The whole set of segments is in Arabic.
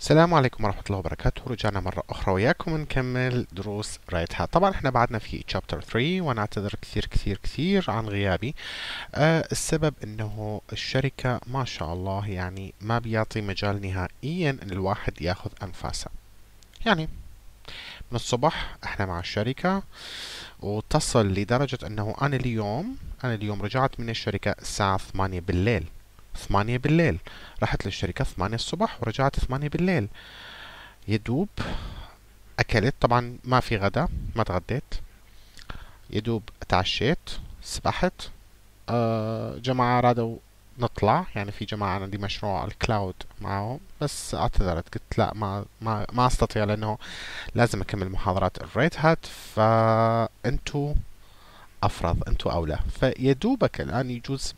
السلام عليكم ورحمة الله وبركاته رجعنا مرة أخرى وياكم نكمل دروس رايت هات طبعا احنا بعدنا في chapter 3 وأنا أعتذر كثير كثير كثير عن غيابي آه السبب أنه الشركة ما شاء الله يعني ما بيعطي مجال نهائيا أن الواحد ياخذ أنفاسه يعني من الصبح احنا مع الشركة وتصل لدرجة أنه أنا اليوم أنا اليوم رجعت من الشركة الساعة 8 بالليل ثمانية بالليل رحت للشركة ثمانية الصبح ورجعت ثمانية بالليل يدوب أكلت طبعا ما في غدا ما تغديت يدوب تعشيت سبحت أه جماعة رادوا نطلع يعني في جماعة عندي مشروع الكلاود معهم بس اعتذرت قلت لا ما ما ما استطيع لأنه لازم أكمل محاضرات الريد هات فأنتو أفرض أنتو أولى فيدوبك الآن يجوز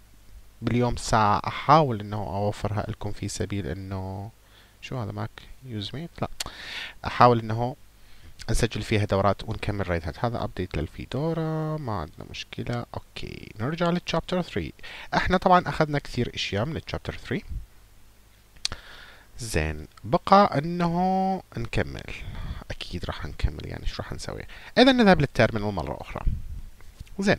باليوم ساعة أحاول إنه أوفرها لكم في سبيل إنه شو هذا ماك يوز ميت لا أحاول إنه أسجل فيها دورات ونكمل ريد هات هذا ابديت للفيدورا ما عندنا مشكلة اوكي نرجع للشابتر 3 احنا طبعا اخذنا كثير اشياء من الشابتر 3 زين بقى انه نكمل اكيد راح نكمل يعني شو راح نسوي اذا نذهب للتيرمينال مرة اخرى زين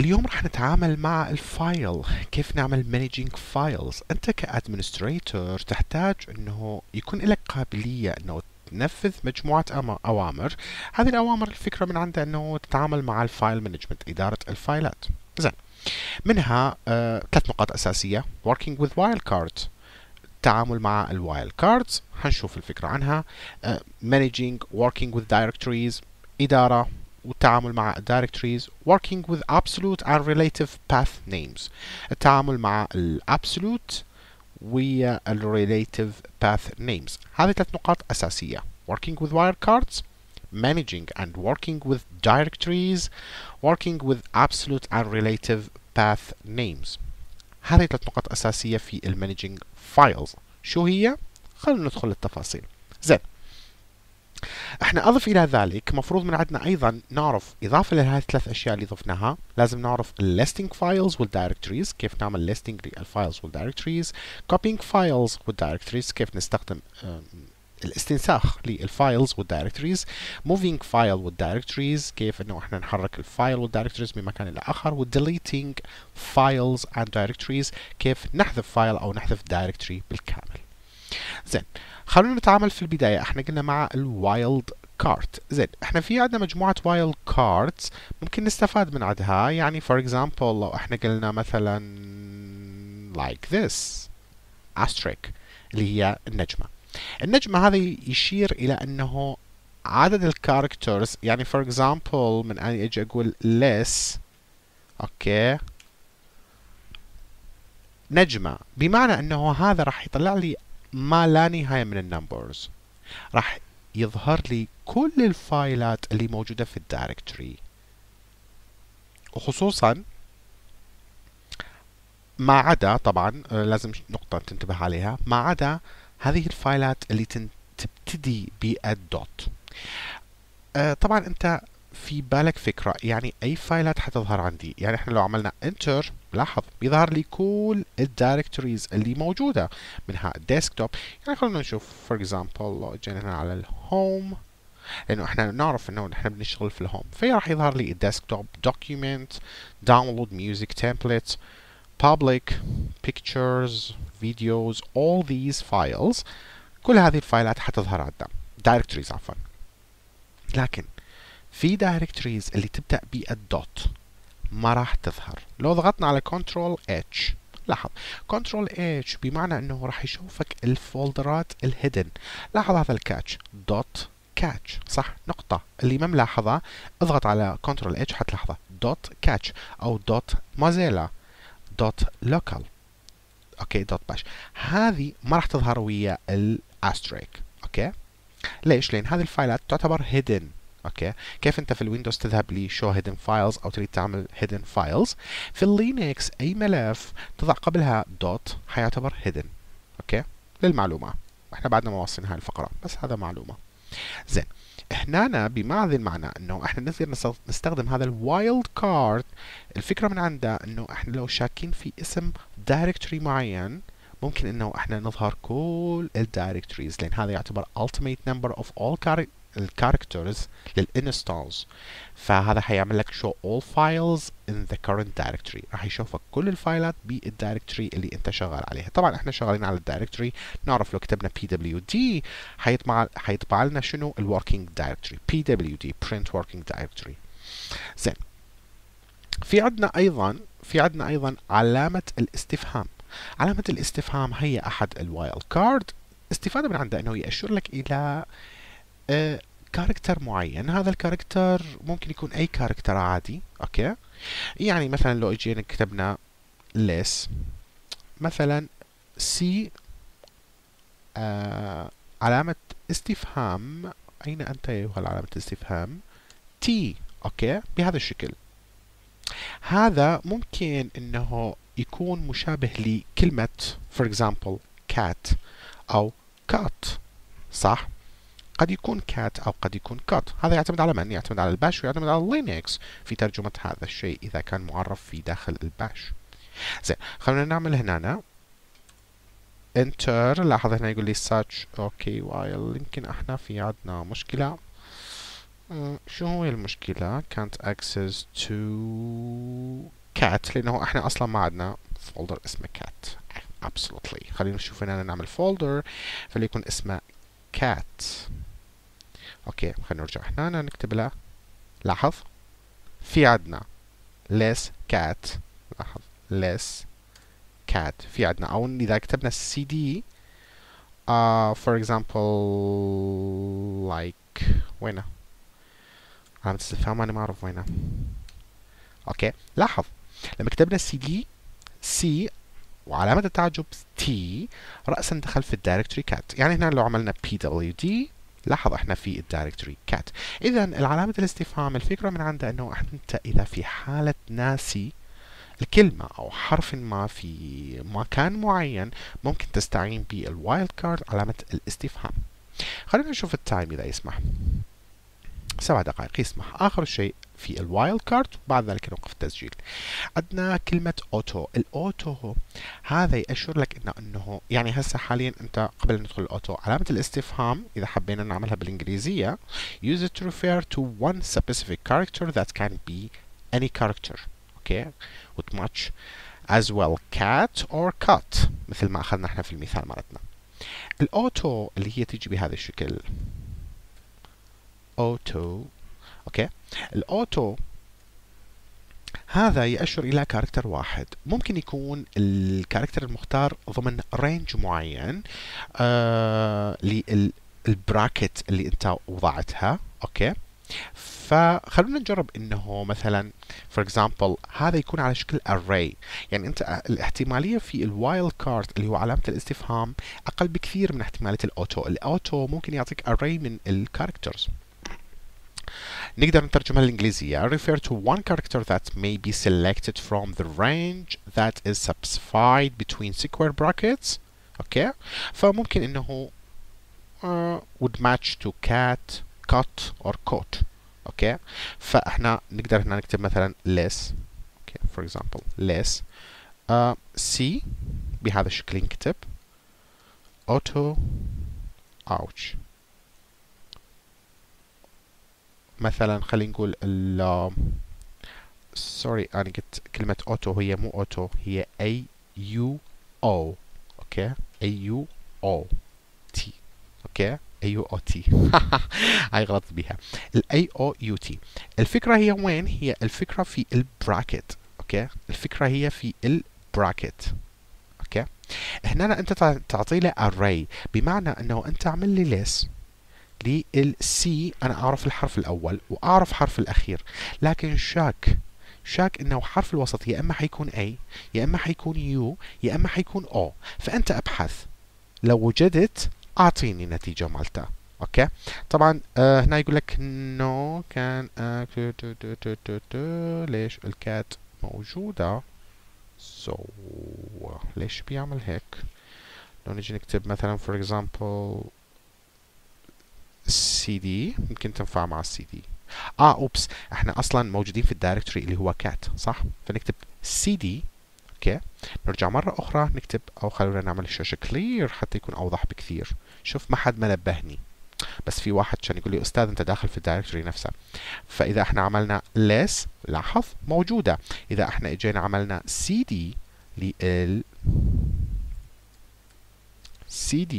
اليوم راح نتعامل مع الفايل كيف نعمل مانجينج فايلز انت كادمنستريتور تحتاج انه يكون لك قابليه انه تنفذ مجموعة أوامر هذه الأوامر الفكرة من عندها أنه تتعامل مع الفايل مانجمنت إدارة الفايلات زين منها آه، ثلاث نقاط أساسية working with wildcards التعامل مع الوايل كاردز هنشوف الفكرة عنها آه، managing working with directories إدارة والتعامل مع directories working with absolute and relative path names التعامل مع ال absolute وال relative path names هذه ثلاث نقاط أساسية working with wildcards, managing and working with directories working with absolute and relative path names هذه ثلاث نقاط أساسية في ال managing files شو هي؟ خلونا ندخل للتفاصيل زين احنا اضف الى ذلك مفروض من عندنا ايضا نعرف اضافه لهذه الثلاث اشياء اللي ضفناها لازم نعرف listing files والدايركتوريز كيف نعمل listing للفايلز والدايركتوريز copying files والدايركتوريز كيف نستخدم الاستنساخ للفايلز والدايركتوريز موفينج فايل والدايركتوريز كيف انه احنا نحرك الفايل والدايركتوريز من مكان الى اخر وديليتينج فايلز اند دايركتوريز كيف نحذف فايل او نحذف دايركتوري بالكامل زين خلونا نتعامل في البداية احنا قلنا مع ال wild card زين احنا في عندنا مجموعة wild cards ممكن نستفاد من عندها يعني for example لو احنا قلنا مثلا like this asterisk اللي هي النجمة النجمة هذه يشير إلى أنه عدد الكاركترز يعني for example من أني أجي أقول less أوكي نجمة بمعنى أنه هذا راح يطلع لي ما لا نهاية من النمبرز راح يظهر لي كل الفايلات اللي موجودة في الدايركتوري وخصوصا ما عدا طبعا لازم نقطة تنتبه عليها ما عدا هذه الفايلات اللي تبتدي بالدوت آه، طبعا انت في بالك فكرة يعني اي فايلات حتظهر عندي يعني احنا لو عملنا انتر لاحظ بيظهر لي كل الدايركتوريز اللي موجودة منها الديسكتوب يعني خلونا نشوف فور اكزامبل جينا هنا على الهوم لانه احنا نعرف انه احنا بنشتغل في الهوم فراح يظهر لي الديسكتوب دوكيومنت داونلود ميوزك تمبلت public pictures videos all these files كل هذه الفايلات حتظهر عندنا دايركتوريز عفوا لكن في دايركتوريز اللي تبدا بالدوت ما راح تظهر لو ضغطنا على كنترول اتش لاحظ كنترول اتش بمعنى انه راح يشوفك الفولدرات الهيدن لاحظ هذا الكاتش دوت كاتش صح نقطة اللي ما ملاحظة اضغط على كنترول اتش حتلاحظه دوت كاتش او دوت موزيلا دوت لوكال اوكي دوت باش هذه ما راح تظهر ويا الاستريك اوكي ليش؟ لان هذه الفايلات تعتبر هيدن اوكي كيف انت في الويندوز تذهب لشو هيدن فايلز او تريد تعمل هيدن فايلز في اللينكس اي ملف تضع قبلها دوت حيعتبر هيدن اوكي للمعلومه احنا بعدنا ما واصلين هاي الفقره بس هذا معلومه زين هنا بمعنى المعنى انه احنا نقدر نستخدم هذا الوايلد كارد الفكره من عندها انه احنا لو شاكين في اسم دايركتوري معين ممكن انه احنا نظهر كل الدايركتوريز لان هذا يعتبر ultimate number of all الكاركترز للانستالز فهذا هيعمل لك show all files in the current directory راح يشوفك كل الفايلات بالدايركتوري اللي انت شغال عليها طبعا احنا شغالين على الدايركتوري نعرف لو كتبنا pwd حيطبع حيطبع لنا شنو الوركينج دايركتوري pwd print working directory زين في عندنا ايضا في عندنا ايضا علامه الاستفهام علامه الاستفهام هي احد الوايلد كارد استفاده من عندها انه يأشر لك الى كاركتر آه، معين هذا الكاركتر ممكن يكون اي كاركتر عادي اوكي يعني مثلا لو اجينا كتبنا ليس مثلا سي آه علامة استفهام أين أنت يا أيها علامة الاستفهام تي أوكي بهذا الشكل هذا ممكن أنه يكون مشابه لكلمة for example cat أو cut صح قد يكون كات أو قد يكون كات هذا يعتمد على من؟ يعتمد على الباش ويعتمد على لينكس في ترجمة هذا الشيء إذا كان معرف في داخل الباش زين خلونا نعمل هنا انتر لاحظ هنا يقول لي ساتش اوكي وايل يمكن احنا في عندنا مشكلة شو هو المشكلة كانت access to cat لأنه احنا أصلا ما عندنا فولدر اسمه cat absolutely خلينا نشوف هنا نعمل فولدر فليكن اسمه cat اوكي خلينا نرجع هنا نكتب لها لاحظ في عندنا less cat لاحظ less cat في عندنا او اذا كتبنا cd uh, آه، for example like وينه علامة استفهام انا ما اعرف وينه اوكي لاحظ لما كتبنا cd c وعلامة التعجب t رأسا دخل في الدايركتوري كات يعني هنا لو عملنا pwd لاحظ احنا في الدايركتوري كات اذا العلامة الاستفهام الفكرة من عندها انه انت اذا في حالة ناسي الكلمة أو حرف ما في مكان معين ممكن تستعين بالوايلد كارد علامة الاستفهام خلينا نشوف التايم إذا يسمح سبع دقائق يسمح آخر شيء في الوايلد كارد وبعد ذلك نوقف التسجيل عندنا كلمة اوتو الاوتو هذا يأشر لك انه انه يعني هسه حاليا انت قبل ندخل الاوتو علامة الاستفهام اذا حبينا نعملها بالانجليزية use it to refer to one specific character that can be any character okay with much as well cat or cut مثل ما اخذنا احنا في المثال مالتنا الاوتو اللي هي تيجي بهذا الشكل اوتو اوكي الاوتو هذا يأشر إلى كاركتر واحد ممكن يكون الكاركتر المختار ضمن رينج معين آه للبراكت اللي انت وضعتها اوكي فخلونا نجرب انه مثلا فور اكزامبل هذا يكون على شكل array يعني انت آه، الاحتماليه في الوايلد كارد اللي هو علامه الاستفهام اقل بكثير من احتماليه الاوتو الاوتو ممكن يعطيك array من الكاركترز نقدر نترجمها للإنجليزية refer to one character that may be selected from the range that is specified between square brackets okay فممكن إنه uh, would match to cat cut or coat okay فإحنا نقدر هنا نكتب مثلا less okay for example less uh, C بهذا الشكل نكتب auto ouch مثلا خلينا نقول ال سوري انا قلت كلمة اوتو هي مو اوتو هي اي يو او اوكي اي يو او تي اوكي اي يو او تي هاي غلطت بيها الاي او يو تي الفكرة هي وين هي الفكرة في البراكت اوكي الفكرة هي في البراكت اوكي هنا انت تعطي له array بمعنى انه انت عمل لي list للسي انا اعرف الحرف الاول واعرف حرف الاخير لكن شاك شاك انه حرف الوسط يا اما حيكون A يا اما حيكون U يا اما حيكون O فانت ابحث لو وجدت اعطيني النتيجة مالته اوكي طبعا آه، هنا يقول لك نو كان ليش الكات موجودة سو so, ليش بيعمل هيك لو نجي نكتب مثلا فور example السي دي ممكن تنفع مع السي دي اه اوبس احنا اصلا موجودين في الدايركتوري اللي هو كات صح فنكتب سي دي اوكي نرجع مرة أخرى نكتب أو خلونا نعمل الشاشة كلير حتى يكون أوضح بكثير شوف ما حد ما نبهني بس في واحد كان يقول لي أستاذ أنت داخل في الدايركتوري نفسها فإذا احنا عملنا ليس لاحظ موجودة إذا احنا إجينا عملنا cd لل cd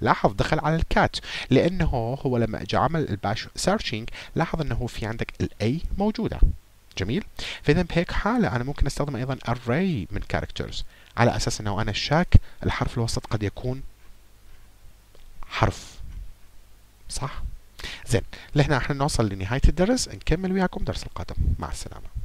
لاحظ دخل على الكات لانه هو لما اجى عمل الباش سيرشنج لاحظ انه في عندك الاي موجوده جميل فاذا بهيك حاله انا ممكن استخدم ايضا array من كاركترز على اساس انه انا الشاك الحرف الوسط قد يكون حرف صح زين لهنا احنا نوصل لنهايه الدرس نكمل وياكم درس القادم مع السلامه